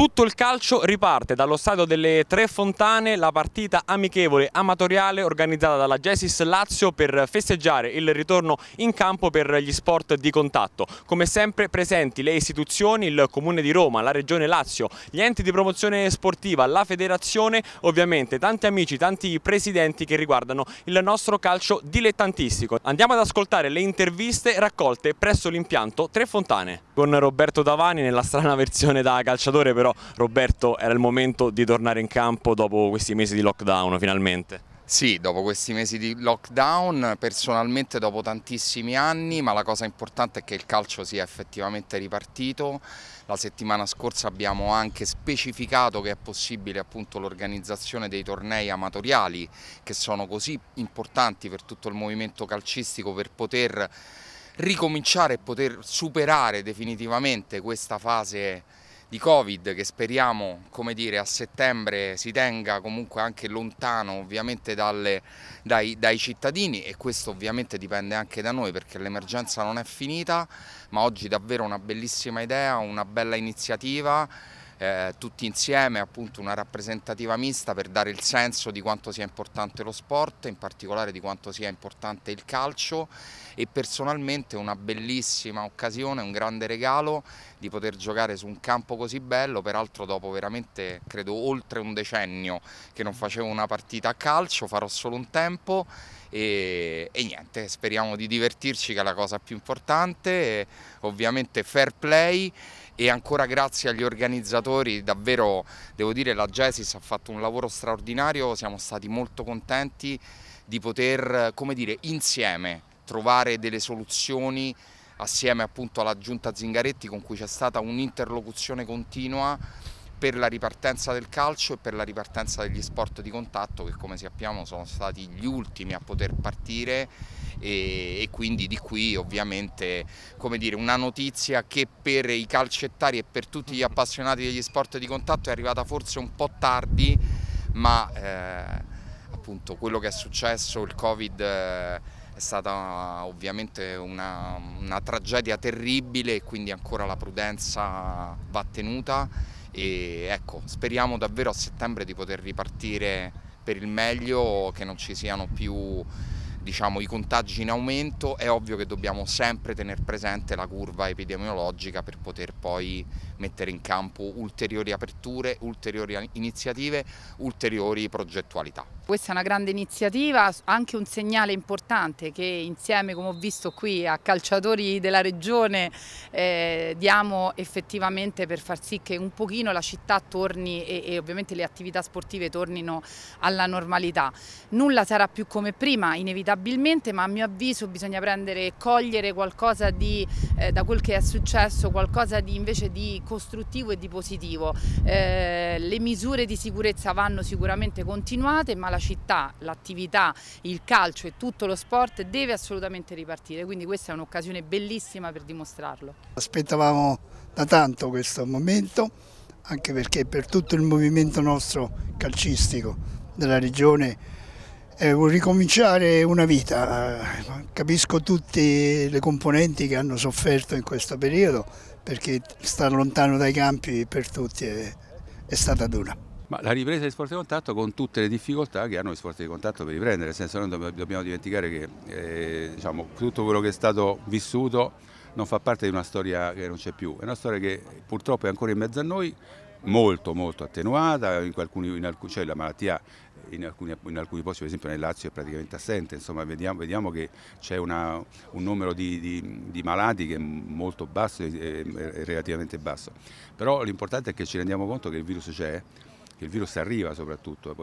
Tutto il calcio riparte dallo stadio delle Tre Fontane, la partita amichevole amatoriale organizzata dalla Gesis Lazio per festeggiare il ritorno in campo per gli sport di contatto. Come sempre presenti le istituzioni, il Comune di Roma, la Regione Lazio, gli enti di promozione sportiva, la Federazione, ovviamente tanti amici, tanti presidenti che riguardano il nostro calcio dilettantistico. Andiamo ad ascoltare le interviste raccolte presso l'impianto Tre Fontane. Con Roberto Davani nella strana versione da calciatore però però Roberto era il momento di tornare in campo dopo questi mesi di lockdown finalmente. Sì, dopo questi mesi di lockdown, personalmente dopo tantissimi anni, ma la cosa importante è che il calcio sia effettivamente ripartito. La settimana scorsa abbiamo anche specificato che è possibile l'organizzazione dei tornei amatoriali che sono così importanti per tutto il movimento calcistico per poter ricominciare e poter superare definitivamente questa fase di Covid che speriamo come dire, a settembre si tenga comunque anche lontano ovviamente dalle, dai, dai, cittadini e questo ovviamente dipende anche da noi perché l'emergenza non è finita ma oggi davvero una bellissima idea, una bella iniziativa eh, tutti insieme appunto una rappresentativa mista per dare il senso di quanto sia importante lo sport, in particolare di quanto sia importante il calcio e personalmente una bellissima occasione, un grande regalo di poter giocare su un campo così bello, peraltro dopo veramente credo oltre un decennio che non facevo una partita a calcio, farò solo un tempo e, e niente, speriamo di divertirci che è la cosa più importante, e, ovviamente fair play e ancora grazie agli organizzatori, davvero devo dire la Gesis ha fatto un lavoro straordinario, siamo stati molto contenti di poter, come dire, insieme trovare delle soluzioni assieme appunto alla Giunta Zingaretti con cui c'è stata un'interlocuzione continua per la ripartenza del calcio e per la ripartenza degli sport di contatto che come sappiamo sono stati gli ultimi a poter partire e, e quindi di qui ovviamente dire, una notizia che per i calcettari e per tutti gli appassionati degli sport di contatto è arrivata forse un po' tardi ma eh, appunto quello che è successo, il Covid... Eh, è stata ovviamente una, una tragedia terribile e quindi ancora la prudenza va tenuta e ecco, speriamo davvero a settembre di poter ripartire per il meglio, che non ci siano più diciamo, i contagi in aumento, è ovvio che dobbiamo sempre tenere presente la curva epidemiologica per poter poi mettere in campo ulteriori aperture, ulteriori iniziative, ulteriori progettualità. Questa è una grande iniziativa, anche un segnale importante che insieme, come ho visto qui, a calciatori della regione eh, diamo effettivamente per far sì che un pochino la città torni e, e ovviamente le attività sportive tornino alla normalità. Nulla sarà più come prima, inevitabilmente, ma a mio avviso bisogna prendere e cogliere qualcosa di, eh, da quel che è successo, qualcosa di invece di costruttivo e di positivo. Eh, le misure di sicurezza vanno sicuramente continuate, ma la città, l'attività, il calcio e tutto lo sport deve assolutamente ripartire, quindi questa è un'occasione bellissima per dimostrarlo. Aspettavamo da tanto questo momento, anche perché per tutto il movimento nostro calcistico della regione è un ricominciare una vita. Capisco tutte le componenti che hanno sofferto in questo periodo, perché stare lontano dai campi per tutti è, è stata dura. Ma la ripresa di sport di contatto con tutte le difficoltà che hanno gli sport di contatto per riprendere, nel senso non dobbiamo dimenticare che eh, diciamo, tutto quello che è stato vissuto non fa parte di una storia che non c'è più, è una storia che purtroppo è ancora in mezzo a noi, molto molto attenuata, in alcuni, in alcuni, cioè la malattia in alcuni, in alcuni, posti, per esempio nel Lazio è praticamente assente, insomma vediamo, vediamo che c'è un numero di, di, di, malati che è molto basso, è, è relativamente basso, però l'importante è che ci rendiamo conto che il virus c'è, che il virus arriva soprattutto,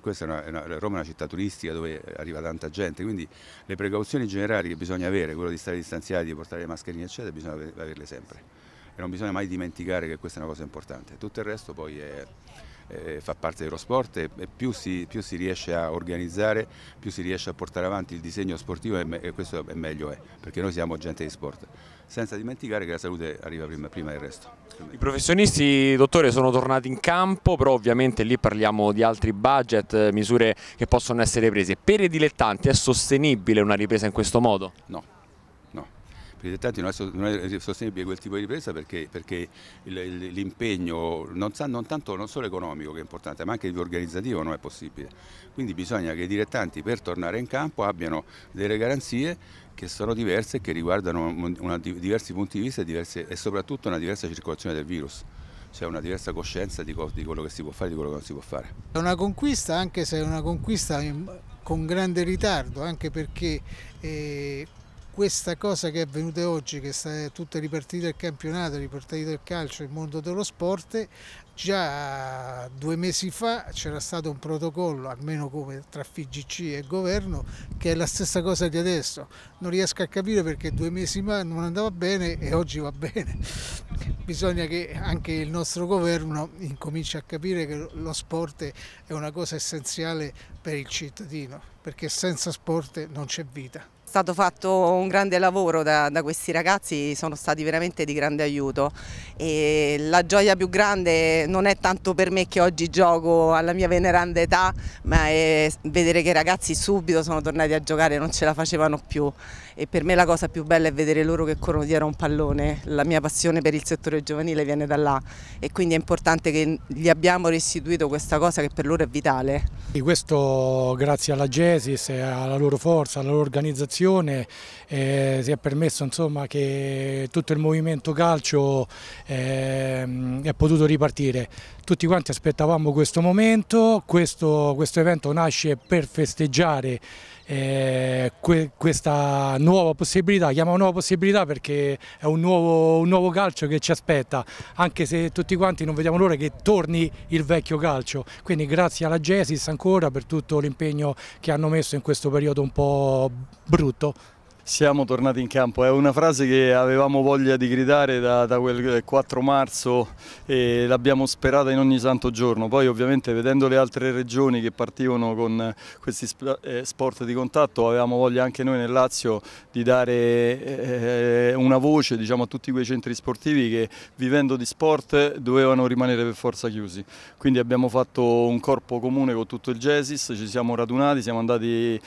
questa è una, una, Roma è una città turistica dove arriva tanta gente, quindi le precauzioni generali che bisogna avere, quello di stare distanziati, di portare le mascherine eccetera, bisogna averle sempre e non bisogna mai dimenticare che questa è una cosa importante, tutto il resto poi è eh, fa parte dello sport e, e più, si, più, si, riesce a organizzare, più si riesce a portare avanti il disegno sportivo e, me, e questo è meglio è, perché noi siamo gente di sport. Senza dimenticare che la salute arriva prima, prima del resto. I professionisti, dottore, sono tornati in campo, però ovviamente lì parliamo di altri budget, misure che possono essere prese. Per i dilettanti è sostenibile una ripresa in questo modo? No Pertanto non è, sostenibile quel tipo di ripresa perché, perché l'impegno non, non, tanto, non solo economico che è importante ma anche organizzativo non è possibile. Quindi bisogna che i direttanti per tornare in campo abbiano delle garanzie che sono diverse e che riguardano una, diversi punti di vista diverse, e soprattutto una diversa circolazione del virus c'è una diversa coscienza di, quello che si può fare e di quello che non si può fare. È una conquista, anche se è una conquista con grande ritardo, anche perché eh, questa cosa che è avvenuta oggi, che è tutta ripartita il campionato, ripartita il calcio, il mondo dello sport, già due mesi fa c'era stato un protocollo, almeno come tra FIGC e governo, che è la stessa cosa di adesso. Non riesco a capire perché due mesi fa non andava bene e oggi va bene. Bisogna che anche il nostro governo incominci a capire che lo sport è una cosa essenziale per il cittadino, perché senza sport non c'è vita stato fatto un grande lavoro da, da, questi ragazzi, sono stati veramente di grande aiuto e la gioia più grande non è tanto per me che oggi gioco alla mia veneranda età, ma è vedere che i ragazzi subito sono tornati a giocare, non ce la facevano più e per me la cosa più bella è vedere loro che corrono dietro a un pallone, la mia passione per il settore giovanile viene da là e quindi è importante che gli abbiamo restituito questa cosa che per loro è vitale. E questo grazie alla Gesis, alla loro forza, alla loro organizzazione federazione eh, si è permesso insomma, che tutto il movimento calcio eh, è potuto ripartire. Tutti quanti aspettavamo questo momento, questo, questo evento nasce per festeggiare eh, que questa nuova possibilità, chiama nuova possibilità perché è un nuovo, un nuovo, calcio che ci aspetta, anche se tutti quanti non vediamo l'ora che torni il vecchio calcio, quindi grazie alla Gesis ancora per tutto l'impegno che hanno messo in questo periodo un po' brutto. Siamo tornati in campo, è una frase che avevamo voglia di gridare da, da quel 4 marzo e l'abbiamo sperata in ogni santo giorno, poi ovviamente vedendo le altre regioni che partivano con questi eh, sport di contatto avevamo voglia anche noi nel Lazio di dare eh, una voce diciamo, a tutti quei centri sportivi che vivendo di sport dovevano rimanere per forza chiusi, quindi abbiamo fatto un corpo comune con tutto il GESIS, ci siamo radunati, siamo andati eh,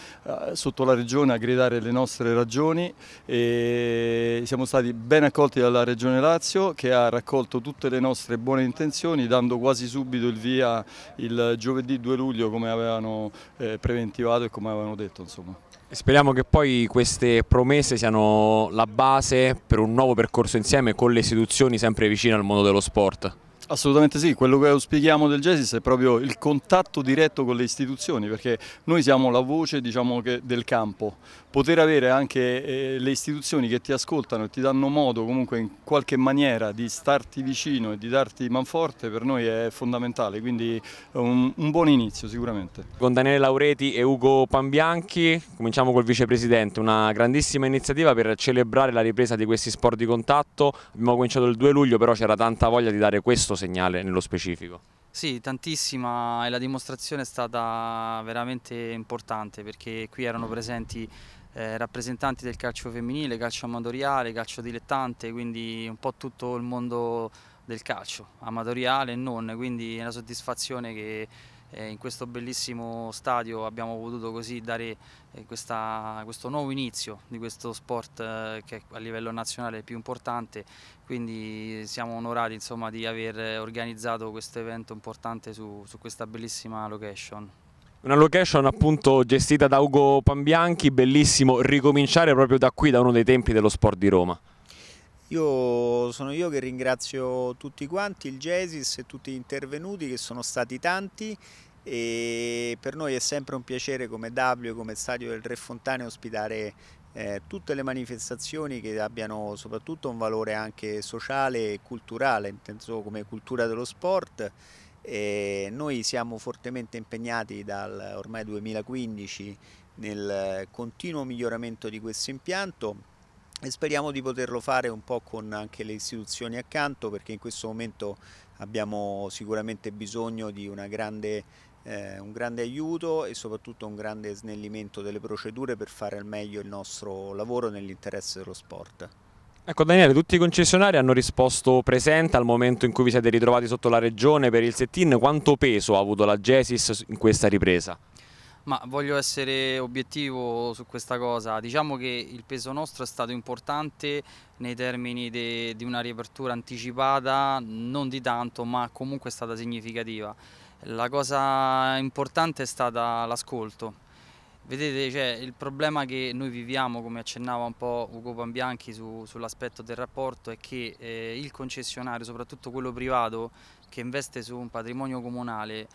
sotto la regione a gridare le nostre ragioni ragioni e siamo stati ben accolti dalla Regione Lazio che ha raccolto tutte le nostre buone intenzioni dando quasi subito il via il giovedì 2 luglio come avevano eh, preventivato e come avevano detto. Insomma. Speriamo che poi queste promesse siano la base per un nuovo percorso insieme con le istituzioni sempre vicine al mondo dello sport. Assolutamente sì, quello che auspichiamo del GESIS è proprio il contatto diretto con le istituzioni perché noi siamo la voce diciamo, del campo, poter avere anche eh, le istituzioni che ti ascoltano e ti danno modo comunque in qualche maniera di starti vicino e di darti manforte per noi è fondamentale, quindi un, un buon inizio sicuramente. Con Daniele Laureti e Ugo Pambianchi, cominciamo col vicepresidente, una grandissima iniziativa per celebrare la ripresa di questi sport di contatto, abbiamo cominciato il 2 luglio però c'era tanta voglia di dare questo segnale nello specifico. Sì, tantissima e la dimostrazione è stata veramente importante perché qui erano presenti eh, rappresentanti del calcio femminile, calcio amatoriale, calcio dilettante, quindi un po' tutto il mondo del calcio, amatoriale e non, quindi è una soddisfazione che eh, in questo bellissimo stadio abbiamo potuto così dare eh, questa, questo nuovo inizio di questo sport eh, che a livello nazionale è più importante, quindi siamo onorati insomma, di aver organizzato questo evento importante su, su questa bellissima location. Una location appunto gestita da Ugo Pambianchi, bellissimo ricominciare proprio da qui, da uno dei tempi dello sport di Roma. Io sono io che ringrazio tutti quanti, il Gesis e tutti gli intervenuti che sono stati tanti e per noi è sempre un piacere come W, come Stadio del Re Fontane ospitare eh, tutte le manifestazioni che abbiano soprattutto un valore anche sociale e culturale, intenso come cultura dello sport e noi siamo fortemente impegnati dal ormai 2015 nel continuo miglioramento di questo impianto e speriamo di poterlo fare un po' con anche le istituzioni accanto perché in questo momento abbiamo sicuramente bisogno di grande, eh, un grande aiuto e soprattutto un grande snellimento delle procedure per fare al meglio il nostro lavoro nell'interesse dello sport. Ecco Daniele, tutti i concessionari hanno risposto presente al momento in cui vi siete ritrovati sotto la regione per il set-in, quanto peso ha avuto la Gesis in questa ripresa? Ma voglio essere obiettivo su questa cosa, diciamo che il peso nostro è stato importante nei termini di una riapertura anticipata, non di tanto ma comunque è stata significativa. La cosa importante è stata l'ascolto, Vedete, cioè, il problema che noi viviamo, come accennava un po' Ugo Pambianchi su, sull'aspetto del rapporto, è che eh, il concessionario, soprattutto quello privato, che investe su un patrimonio comunale,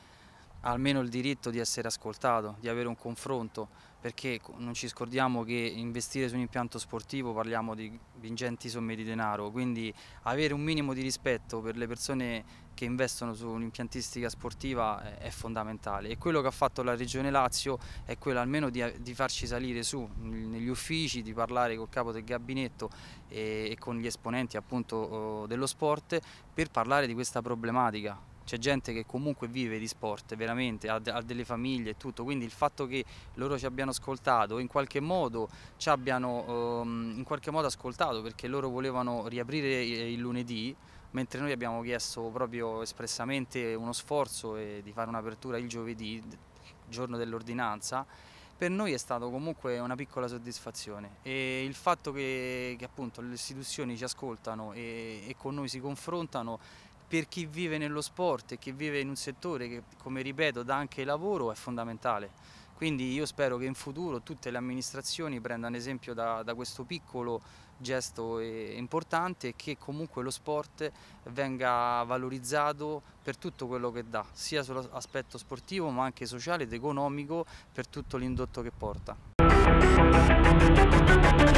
almeno il diritto di essere ascoltato, di avere un confronto, perché non ci scordiamo che investire su un impianto sportivo parliamo di ingenti somme di denaro, quindi avere un minimo di rispetto per le persone che investono su un'impiantistica sportiva eh, è fondamentale e quello che ha fatto la Regione Lazio è quello almeno di, di farci salire su negli uffici, di parlare col capo del gabinetto e, e con gli esponenti appunto oh, dello sport per parlare di questa problematica c'è gente che comunque vive di sport, veramente, ha, ha, delle famiglie e tutto, quindi il fatto che loro ci abbiano ascoltato, in qualche modo ci abbiano ehm, in qualche modo ascoltato perché loro volevano riaprire il lunedì, mentre noi abbiamo chiesto proprio espressamente uno sforzo e eh, di fare un'apertura il giovedì, giorno dell'ordinanza, per noi è stata comunque una piccola soddisfazione e il fatto che, che appunto le istituzioni ci ascoltano e, e con noi si confrontano per chi vive nello sport e chi vive in un settore che, come ripeto, dà anche lavoro è fondamentale. Quindi io spero che in futuro tutte le amministrazioni prendano esempio da, da questo piccolo gesto eh, importante e che comunque lo sport venga valorizzato per tutto quello che dà, sia sull'aspetto sportivo ma anche sociale ed economico per tutto l'indotto che porta.